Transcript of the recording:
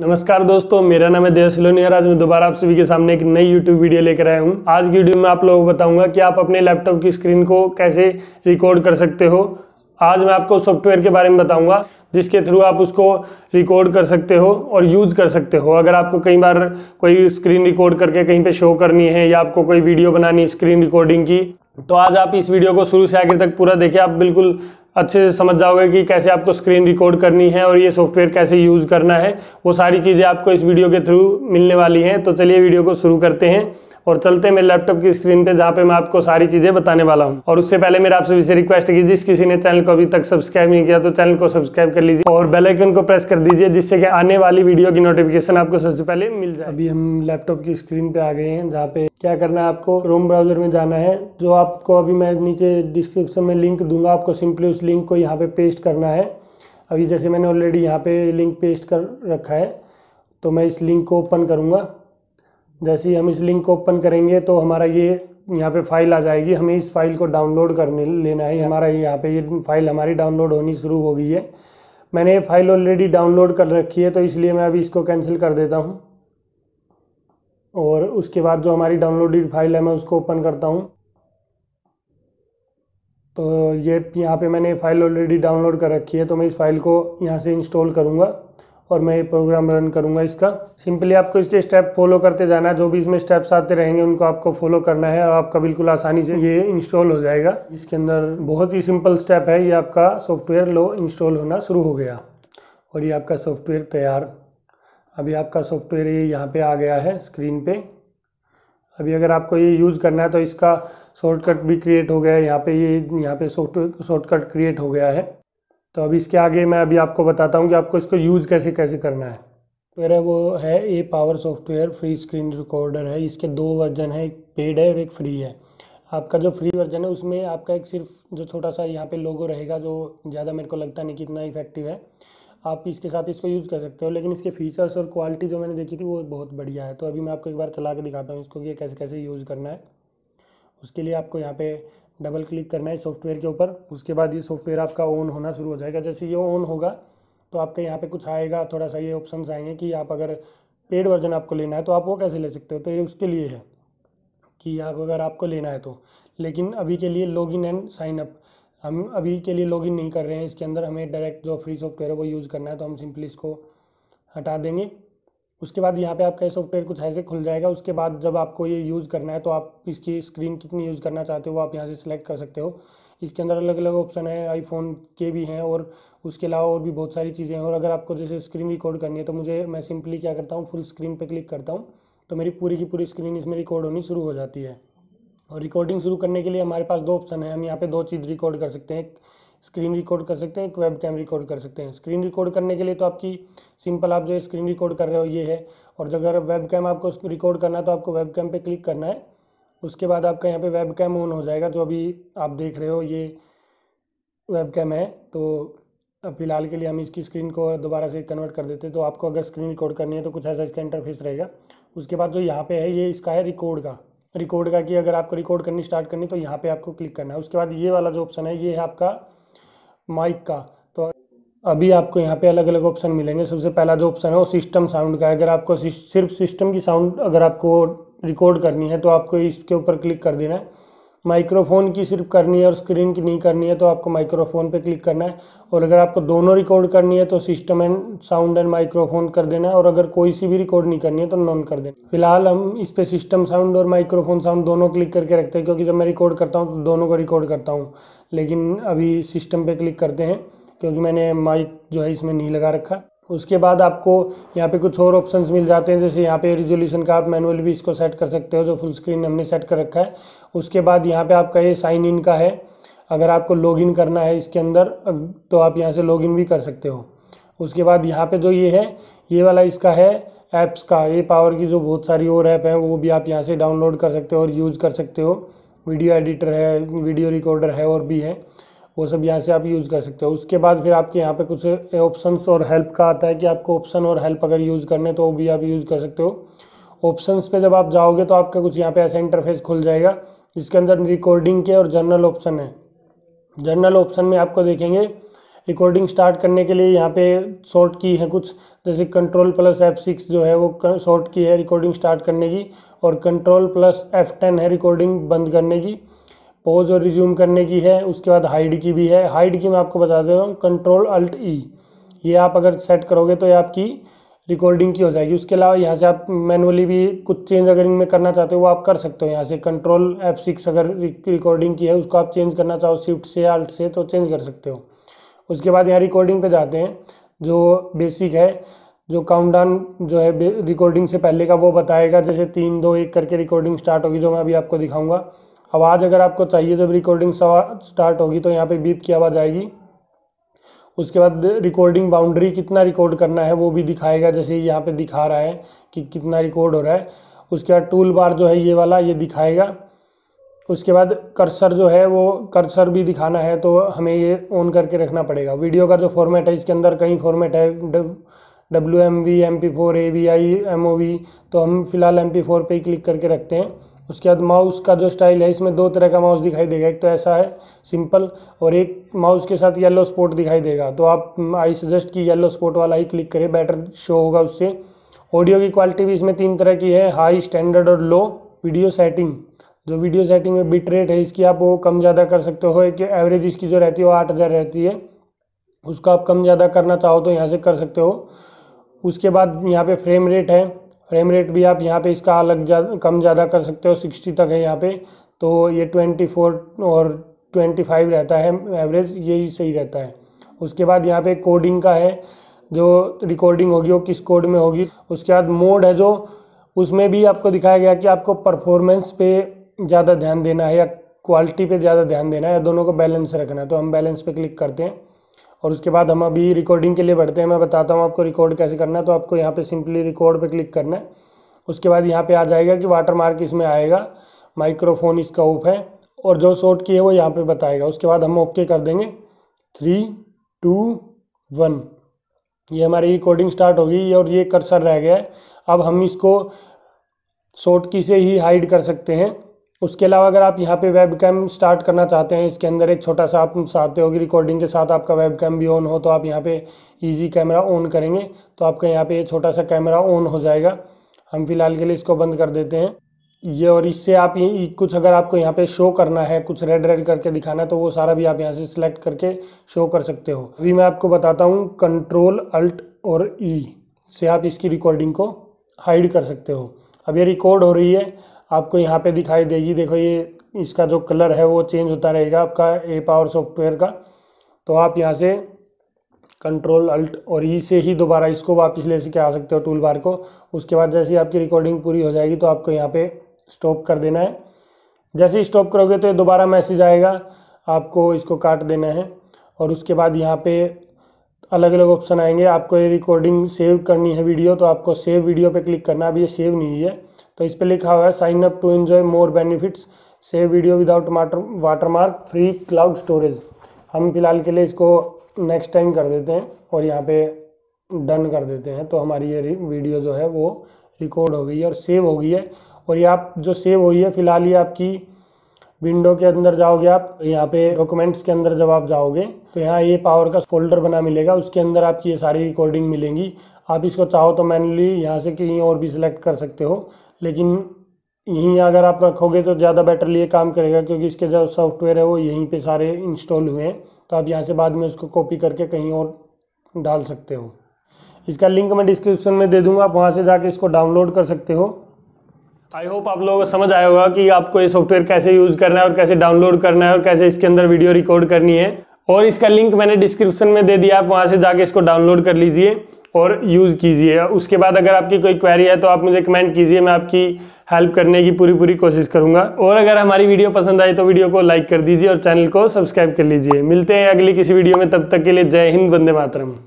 नमस्कार दोस्तों मेरा नाम है देश लोनी और आज मैं दोबारा आप सभी के सामने एक नई YouTube वीडियो लेकर आया हूँ आज की वीडियो में आप लोगों को बताऊंगा कि आप अपने लैपटॉप की स्क्रीन को कैसे रिकॉर्ड कर सकते हो आज मैं आपको सॉफ्टवेयर के बारे में बताऊंगा जिसके थ्रू आप उसको रिकॉर्ड कर सकते हो और यूज़ कर सकते हो अगर आपको कई बार कोई स्क्रीन रिकॉर्ड करके कहीं पे शो करनी है या आपको कोई वीडियो बनानी स्क्रीन रिकॉर्डिंग की तो आज आप इस वीडियो को शुरू से आखिर तक पूरा देखें आप बिल्कुल अच्छे से समझ जाओगे कि कैसे आपको स्क्रीन रिकॉर्ड करनी है और ये सॉफ्टवेयर कैसे यूज़ करना है वो सारी चीज़ें आपको इस वीडियो के थ्रू मिलने वाली हैं तो चलिए वीडियो को शुरू करते हैं और चलते मेरे लैपटॉप की स्क्रीन पे जहाँ पे मैं आपको सारी चीज़ें बताने वाला हूँ और उससे पहले मेरा आपसे से रिक्वेस्ट की जिस किसी ने चैनल को अभी तक सब्सक्राइब नहीं किया तो चैनल को सब्सक्राइब कर लीजिए और बेलाइकन को प्रेस कर दीजिए जिससे कि आने वाली वीडियो की नोटिफिकेशन आपको सबसे पहले मिल जाए अभी हम लैपटॉप की स्क्रीन पे आ गए हैं जहाँ पे क्या करना है आपको क्रोम ब्राउजर में जाना है जो आपको अभी मैं नीचे डिस्क्रिप्शन में लिंक दूंगा आपको सिंपली उस लिंक को यहाँ पे पेस्ट करना है अभी जैसे मैंने ऑलरेडी यहाँ पे लिंक पेस्ट कर रखा है तो मैं इस लिंक को ओपन करूँगा जैसे ही हम इस लिंक को ओपन करेंगे तो हमारा ये यहाँ पे फाइल आ जाएगी हमें इस फाइल को डाउनलोड करने लेना है हमारा यहाँ पे ये फाइल हमारी डाउनलोड होनी शुरू हो गई है मैंने ये फाइल ऑलरेडी डाउनलोड कर रखी है तो इसलिए मैं अभी इसको कैंसिल कर देता हूँ और उसके बाद जो हमारी डाउनलोडेड फाइल है मैं उसको ओपन करता हूँ तो ये यहाँ पे मैंने फाइल ऑलरेडी डाउनलोड कर रखी है तो मैं इस फाइल को यहाँ से इंस्टॉल करूँगा और मैं ये प्रोग्राम रन करूँगा इसका सिंपली आपको इसके स्टेप फॉलो करते जाना है जो भी इसमें स्टेप्स आते रहेंगे उनको आपको फॉलो करना है और आपका बिल्कुल आसानी से ये इंस्टॉल हो जाएगा इसके अंदर बहुत ही सिंपल स्टेप है ये आपका सॉफ्टवेयर लो इंस्टॉल होना शुरू हो गया और ये आपका सॉफ्टवेयर तैयार अभी आपका सॉफ्टवेयर ये यहाँ पर आ गया है स्क्रीन पर अभी अगर आपको ये यूज़ करना है तो इसका शॉर्टकट भी क्रिएट हो गया है यहाँ पे ये यहाँ पे शॉर्टकट क्रिएट हो गया है तो अब इसके आगे मैं अभी आपको बताता हूँ कि आपको इसको यूज़ कैसे कैसे करना है तो मेरा वो है A power software free screen recorder है इसके दो वर्जन है एक पेड है और एक फ्री है आपका जो फ्री वर्जन है उसमें आपका एक सिर्फ जो छोटा सा यहाँ पे लोगो रहेगा जो ज़्यादा मेरे को लगता नहीं कि इतना इफेक्टिव है आप इसके साथ इसको यूज़ कर सकते हो लेकिन इसके फीचर्स और क्वालिटी जो मैंने देखी थी वो बहुत बढ़िया है तो अभी मैं आपको एक बार चला के दिखाता हूँ इसको कि कैसे कैसे यूज़ करना है उसके लिए आपको यहाँ पे डबल क्लिक करना है सॉफ्टवेयर के ऊपर उसके बाद ये सॉफ्टवेयर आपका ऑन होना शुरू हो जाएगा जैसे ये ऑन होगा तो आपके यहाँ पे कुछ आएगा थोड़ा सा ये ऑप्शंस आएंगे कि आप अगर पेड वर्जन आपको लेना है तो आप वो कैसे ले सकते हो तो ये उसके लिए है कि आप अगर आपको लेना है तो लेकिन अभी के लिए इन एंड साइन अप हम अभी के लिए इन नहीं कर रहे हैं इसके अंदर हमें डायरेक्ट जो फ्री सॉफ्टवेयर है वो यूज़ करना है तो हम सिंपली इसको हटा देंगे उसके बाद यहाँ पे आपका ये सॉफ्टवेयर कुछ ऐसे खुल जाएगा उसके बाद जब आपको ये यूज़ करना है तो आप इसकी स्क्रीन कितनी यूज़ करना चाहते हो आप यहाँ से सिलेक्ट कर सकते हो इसके अंदर अलग अलग ऑप्शन है आईफोन के भी हैं और उसके अलावा और भी बहुत सारी चीज़ें हैं और अगर आपको जैसे स्क्रीन रिकॉर्ड करनी है तो मुझे मैं सिंपली क्या करता हूँ फुल स्क्रीन पर क्लिक करता हूँ तो मेरी पूरी की पूरी स्क्रीन इसमें रिकॉर्ड होनी शुरू हो जाती है और रिकॉर्डिंग शुरू करने के लिए हमारे पास दो ऑप्शन है हम यहाँ पर दो चीज़ रिकॉर्ड कर सकते हैं स्क्रीन रिकॉर्ड कर सकते हैं एक वेब कैम रिकॉर्ड कर सकते हैं स्क्रीन रिकॉर्ड करने के लिए तो आपकी सिंपल आप जो है स्क्रीन रिकॉर्ड कर रहे हो ये है और अगर वेब कैम आपको रिकॉर्ड करना है तो आपको वेब कैम पर क्लिक करना है उसके बाद आपका यहाँ पे वेब कैम ऑन हो जाएगा जो अभी आप देख रहे हो ये वेब कैम है तो अब फिलहाल के लिए हम इसकी स्क्रीन को दोबारा से कन्वर्ट कर देते हैं तो आपको अगर स्क्रीन रिकॉर्ड करनी है तो कुछ ऐसा इसका इंटरफेस रहेगा उसके बाद जो यहाँ पे है ये इसका है रिकॉर्ड का रिकॉर्ड का कि अगर आपको रिकॉर्ड करनी स्टार्ट करनी तो यहाँ पे आपको क्लिक करना है उसके बाद ये वाला जो ऑप्शन है ये है आपका माइक का तो अभी आपको यहाँ पे अलग अलग ऑप्शन मिलेंगे सबसे पहला जो ऑप्शन है वो सिस्टम साउंड का है अगर आपको सिर्फ सिस्टम की साउंड अगर आपको रिकॉर्ड करनी है तो आपको इसके ऊपर क्लिक कर देना है माइक्रोफोन की सिर्फ करनी है और स्क्रीन की नहीं करनी है तो आपको माइक्रोफोन पे क्लिक करना है और अगर आपको दोनों रिकॉर्ड करनी है तो system and sound and microphone कर देना है और अगर कोई सी भी रिकॉर्ड नहीं करनी है तो नॉन कर देना फिलहाल हम इस पर सिस्टम साउंड और माइक्रोफोन साउंड दोनों क्लिक करके रखते हैं क्योंकि जब मैं रिकॉर्ड करता हूँ तो दोनों को रिकॉर्ड करता हूँ लेकिन अभी सिस्टम पर क्लिक करते हैं क्योंकि मैंने माइक जो है इसमें नहीं लगा रखा उसके बाद आपको यहाँ पे कुछ और ऑप्शंस मिल जाते हैं जैसे यहाँ पे रिजोल्यूशन का आप मैनुअल भी इसको सेट कर सकते हो जो फुल स्क्रीन हमने सेट कर रखा है उसके बाद यहाँ पे आपका ये साइन इन का है अगर आपको लॉगिन करना है इसके अंदर तो आप यहाँ से लॉगिन भी कर सकते हो उसके बाद यहाँ पे जो ये है ये वाला इसका है ऐप्स का ये पावर की जो बहुत सारी और ऐप हैं वो भी आप यहाँ से डाउनलोड कर सकते हो और यूज़ कर सकते हो वीडियो एडिटर है वीडियो रिकॉर्डर है और भी है वो सब यहाँ से आप यूज़ कर सकते हो उसके बाद फिर आपके यहाँ पे कुछ ऑप्शंस और हेल्प का आता है कि आपको ऑप्शन और हेल्प अगर यूज़ करने तो वो भी आप यूज़ कर सकते हो ऑप्शंस पे जब आप जाओगे तो आपका कुछ यहाँ पे ऐसा इंटरफेस खुल जाएगा जिसके अंदर रिकॉर्डिंग के और जर्नल ऑप्शन है जर्नल ऑप्शन में आपको देखेंगे रिकॉर्डिंग स्टार्ट करने के लिए यहाँ पे शॉर्ट की है कुछ जैसे कंट्रोल प्लस एफ सिक्स जो है वो शॉर्ट की है रिकॉर्डिंग स्टार्ट करने की और कंट्रोल प्लस एफ टेन है रिकॉर्डिंग बंद करने की पॉज और रिज्यूम करने की है उसके बाद हाइड की भी है हाइड की मैं आपको बता दे रहा हूँ कंट्रोल अल्ट ई ये आप अगर सेट करोगे तो ये आपकी रिकॉर्डिंग की हो जाएगी उसके अलावा यहाँ से आप मैनुअली भी कुछ चेंज अगर इनमें करना चाहते हो वो आप कर सकते हो यहाँ से कंट्रोल एफ सिक्स अगर रिकॉर्डिंग की है उसको आप चेंज करना चाहो शिफ्ट से अल्ट से तो चेंज कर सकते हो उसके बाद यहाँ रिकॉर्डिंग पे जाते हैं जो बेसिक है जो काउंटडाउन जो है रिकॉर्डिंग से पहले का वो बताएगा जैसे तीन दो एक करके रिकॉर्डिंग स्टार्ट होगी जो मैं अभी आपको दिखाऊंगा आवाज़ अगर आपको चाहिए जब रिकॉर्डिंग स्टार्ट होगी तो यहाँ पे बीप की आवाज़ आएगी उसके बाद रिकॉर्डिंग बाउंड्री कितना रिकॉर्ड करना है वो भी दिखाएगा जैसे यहाँ पे दिखा रहा है कि कितना रिकॉर्ड हो रहा है उसके बाद टूल बार जो है ये वाला ये दिखाएगा उसके बाद कर्सर जो है वो कर्सर भी दिखाना है तो हमें ये ऑन करके रखना पड़ेगा वीडियो का जो फॉर्मेट है इसके अंदर कई फॉर्मेट है W M V M P four A V I M O V तो हम फिलहाल एम पी फोर पर ही क्लिक करके रखते हैं उसके बाद माउस का जो स्टाइल है इसमें दो तरह का माउस दिखाई देगा एक तो ऐसा है सिंपल और एक माउस के साथ येलो स्पॉट दिखाई देगा तो आप आई सजेस्ट कि येलो स्पॉट वाला ही क्लिक करें बेटर शो होगा उससे ऑडियो की क्वालिटी भी इसमें तीन तरह की है हाई स्टैंडर्ड और लो वीडियो सेटिंग जो वीडियो सेटिंग में बिट रेट है इसकी आप वो कम ज़्यादा कर सकते हो एक एवरेज इसकी जो रहती है वो आठ हज़ार रहती है उसका आप कम ज़्यादा करना चाहो तो यहाँ से कर सकते हो उसके बाद यहाँ पे फ्रेम रेट है फ्रेम रेट भी आप यहाँ पे इसका अलग जा कम ज़्यादा कर सकते हो सिक्सटी तक है यहाँ पे तो ये ट्वेंटी फोर और ट्वेंटी फाइव रहता है एवरेज यही सही रहता है उसके बाद यहाँ पे कोडिंग का है जो रिकॉर्डिंग होगी वो किस कोड में होगी उसके बाद मोड है जो उसमें भी आपको दिखाया गया कि आपको परफॉर्मेंस पे ज़्यादा ध्यान देना है या क्वालिटी पे ज़्यादा ध्यान देना है या दोनों को बैलेंस रखना है तो हम बैलेंस पे क्लिक करते हैं और उसके बाद हम अभी रिकॉर्डिंग के लिए बढ़ते हैं मैं बताता हूँ आपको रिकॉर्ड कैसे करना है तो आपको यहाँ पे सिंपली रिकॉर्ड पे क्लिक करना है उसके बाद यहाँ पे आ जाएगा कि वाटर मार्क इसमें आएगा माइक्रोफोन इसका ऊप है और जो शॉर्ट की है वो यहाँ पे बताएगा उसके बाद हम ओके कर देंगे थ्री टू वन ये हमारी रिकॉर्डिंग स्टार्ट होगी और ये कर्सर रह गया है अब हम इसको शॉर्ट की से ही हाइड कर सकते हैं उसके अलावा अगर आप यहाँ पे वेब कैम स्टार्ट करना चाहते हैं इसके अंदर एक छोटा सा आप साथ होगी रिकॉर्डिंग के साथ आपका वेब कैम भी ऑन हो तो आप यहाँ पे इजी कैमरा ऑन करेंगे तो आपका यहाँ पे छोटा सा कैमरा ऑन हो जाएगा हम फिलहाल के लिए इसको बंद कर देते हैं ये और इससे आप ये कुछ अगर आपको यहाँ पे शो करना है कुछ रेड रेड करके दिखाना है तो वो सारा भी आप यहाँ से सिलेक्ट करके शो कर सकते हो अभी मैं आपको बताता हूँ कंट्रोल अल्ट और ई e से आप इसकी रिकॉर्डिंग को हाइड कर सकते हो अब ये रिकॉर्ड हो रही है आपको यहाँ पे दिखाई देगी देखो ये इसका जो कलर है वो चेंज होता रहेगा आपका ए पावर सॉफ्टवेयर का तो आप यहाँ से कंट्रोल अल्ट और ई e से ही दोबारा इसको वापस ले सके आ सकते हो टूल बार को उसके बाद जैसे ही आपकी रिकॉर्डिंग पूरी हो जाएगी तो आपको यहाँ पे स्टॉप कर देना है जैसे ही स्टॉप करोगे तो ये दोबारा मैसेज आएगा आपको इसको काट देना है और उसके बाद यहाँ पे अलग अलग ऑप्शन आएंगे आपको ये रिकॉर्डिंग सेव करनी है वीडियो तो आपको सेव वीडियो पे क्लिक करना अभी ये सेव नहीं है तो इस पर लिखा हुआ है sign up to enjoy more benefits save video without water watermark free cloud storage हम फिलहाल के लिए इसको नेक्स्ट टाइम कर देते हैं और यहाँ पे डन कर देते हैं तो हमारी ये वीडियो जो है वो रिकॉर्ड हो गई है और सेव हो गई है और ये आप जो सेव हुई है फिलहाल ये आपकी विंडो के अंदर जाओगे आप यहाँ पे डॉक्यूमेंट्स के अंदर जब आप जाओगे तो यहाँ ये पावर का फोल्डर बना मिलेगा उसके अंदर आपकी ये सारी रिकॉर्डिंग मिलेंगी आप इसको चाहो तो मैनुअली यहाँ से कहीं और भी सिलेक्ट कर सकते हो लेकिन यहीं अगर आप रखोगे तो ज़्यादा बेटर लिए काम करेगा क्योंकि इसके जो सॉफ्टवेयर है वो यहीं पर सारे इंस्टॉल हुए हैं तो आप यहाँ से बाद में उसको कॉपी करके कहीं और डाल सकते हो इसका लिंक मैं डिस्क्रिप्शन में दे दूंगा आप वहाँ से जाके इसको डाउनलोड कर सकते हो आई होप आप लोगों को समझ आया होगा कि आपको ये सॉफ्टवेयर कैसे यूज़ करना है और कैसे डाउनलोड करना है और कैसे इसके अंदर वीडियो रिकॉर्ड करनी है और इसका लिंक मैंने डिस्क्रिप्शन में दे दिया आप वहाँ से जाके इसको डाउनलोड कर लीजिए और यूज़ कीजिए उसके बाद अगर आपकी कोई क्वेरी है तो आप मुझे कमेंट कीजिए मैं आपकी हेल्प करने की पूरी पूरी कोशिश करूँगा और अगर हमारी वीडियो पसंद आई तो वीडियो को लाइक कर दीजिए और चैनल को सब्सक्राइब कर लीजिए मिलते हैं अगली किसी वीडियो में तब तक के लिए जय हिंद वंदे मातरम